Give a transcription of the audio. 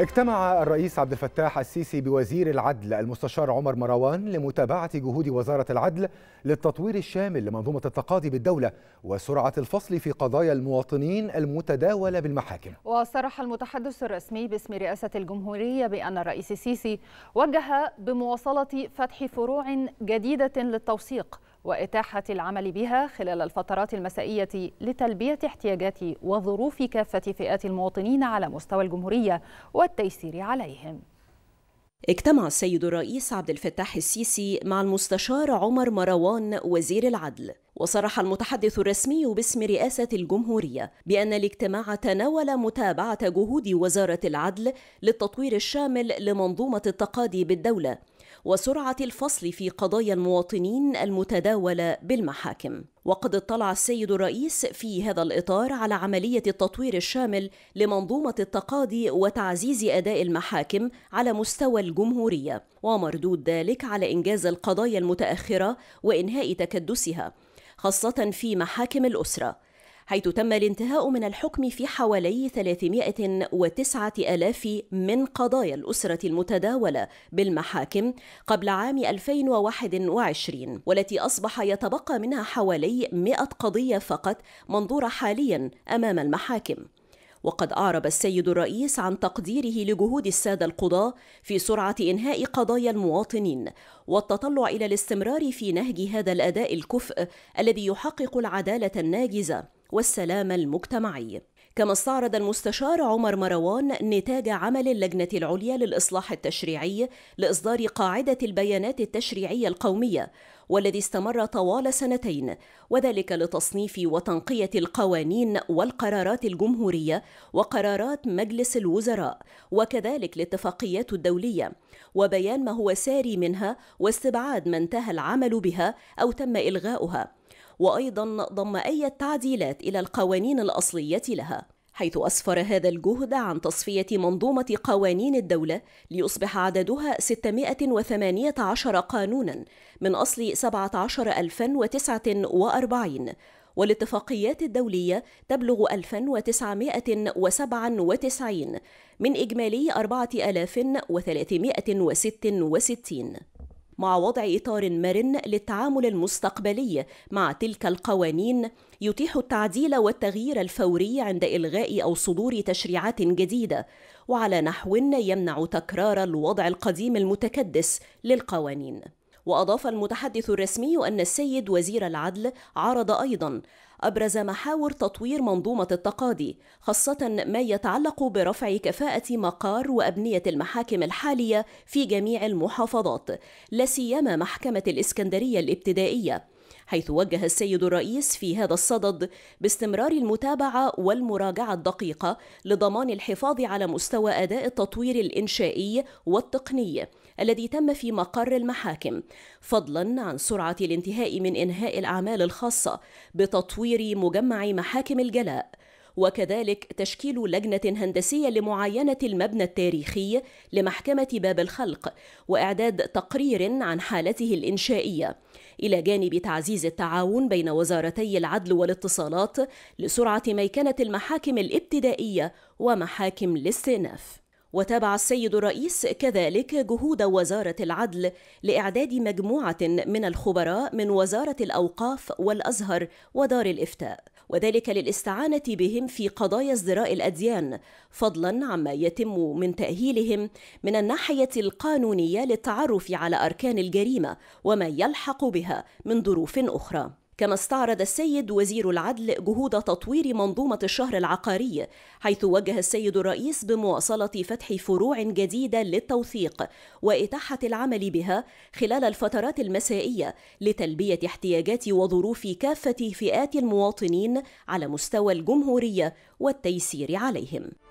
اجتمع الرئيس عبد الفتاح السيسي بوزير العدل المستشار عمر مروان لمتابعة جهود وزارة العدل للتطوير الشامل لمنظومة التقاضي بالدولة وسرعة الفصل في قضايا المواطنين المتداولة بالمحاكم. وصرح المتحدث الرسمي باسم رئاسة الجمهورية بأن الرئيس السيسي وجه بمواصلة فتح فروع جديدة للتوثيق وإتاحة العمل بها خلال الفترات المسائية لتلبية احتياجات وظروف كافة فئات المواطنين على مستوى الجمهورية والتيسير عليهم اجتمع السيد الرئيس عبد الفتاح السيسي مع المستشار عمر مروان وزير العدل وصرح المتحدث الرسمي باسم رئاسة الجمهورية بأن الاجتماع تناول متابعة جهود وزارة العدل للتطوير الشامل لمنظومة التقاضي بالدولة وسرعة الفصل في قضايا المواطنين المتداولة بالمحاكم وقد اطلع السيد الرئيس في هذا الإطار على عملية التطوير الشامل لمنظومة التقاضي وتعزيز أداء المحاكم على مستوى الجمهورية ومردود ذلك على إنجاز القضايا المتأخرة وإنهاء تكدسها خاصة في محاكم الأسرة حيث تم الانتهاء من الحكم في حوالي 309 ألاف من قضايا الأسرة المتداولة بالمحاكم قبل عام 2021 والتي أصبح يتبقى منها حوالي 100 قضية فقط منظورة حاليا أمام المحاكم وقد أعرب السيد الرئيس عن تقديره لجهود السادة القضاة في سرعة إنهاء قضايا المواطنين والتطلع إلى الاستمرار في نهج هذا الأداء الكفء الذي يحقق العدالة الناجزة والسلام المجتمعي كما استعرض المستشار عمر مروان نتاج عمل اللجنة العليا للإصلاح التشريعي لإصدار قاعدة البيانات التشريعية القومية والذي استمر طوال سنتين وذلك لتصنيف وتنقية القوانين والقرارات الجمهورية وقرارات مجلس الوزراء وكذلك الاتفاقيات الدولية وبيان ما هو ساري منها واستبعاد ما انتهى العمل بها أو تم إلغاؤها وايضا ضم اي تعديلات الى القوانين الاصليه لها حيث اسفر هذا الجهد عن تصفيه منظومه قوانين الدوله ليصبح عددها 618 قانونا من اصل 17049 والاتفاقيات الدولية تبلغ 1997 من إجمالي 4366 مع وضع إطار مرن للتعامل المستقبلي مع تلك القوانين يتيح التعديل والتغيير الفوري عند إلغاء أو صدور تشريعات جديدة وعلى نحو يمنع تكرار الوضع القديم المتكدس للقوانين وأضاف المتحدث الرسمي أن السيد وزير العدل عرض أيضا أبرز محاور تطوير منظومة التقاضي خاصة ما يتعلق برفع كفاءة مقار وأبنية المحاكم الحالية في جميع المحافظات لا سيما محكمة الإسكندرية الابتدائية حيث وجه السيد الرئيس في هذا الصدد باستمرار المتابعة والمراجعة الدقيقة لضمان الحفاظ على مستوى أداء التطوير الإنشائي والتقني الذي تم في مقر المحاكم فضلا عن سرعة الانتهاء من إنهاء الأعمال الخاصة بتطوير مجمع محاكم الجلاء وكذلك تشكيل لجنة هندسية لمعاينة المبنى التاريخي لمحكمة باب الخلق وإعداد تقرير عن حالته الإنشائية إلى جانب تعزيز التعاون بين وزارتي العدل والاتصالات لسرعة ميكنة المحاكم الابتدائية ومحاكم الاستئناف وتابع السيد الرئيس كذلك جهود وزارة العدل لإعداد مجموعة من الخبراء من وزارة الأوقاف والأزهر ودار الإفتاء وذلك للاستعانة بهم في قضايا ازدراء الأديان فضلا عما يتم من تأهيلهم من الناحية القانونية للتعرف على أركان الجريمة وما يلحق بها من ظروف أخرى كما استعرض السيد وزير العدل جهود تطوير منظومة الشهر العقاري حيث وجه السيد الرئيس بمواصلة فتح فروع جديدة للتوثيق وإتاحة العمل بها خلال الفترات المسائية لتلبية احتياجات وظروف كافة فئات المواطنين على مستوى الجمهورية والتيسير عليهم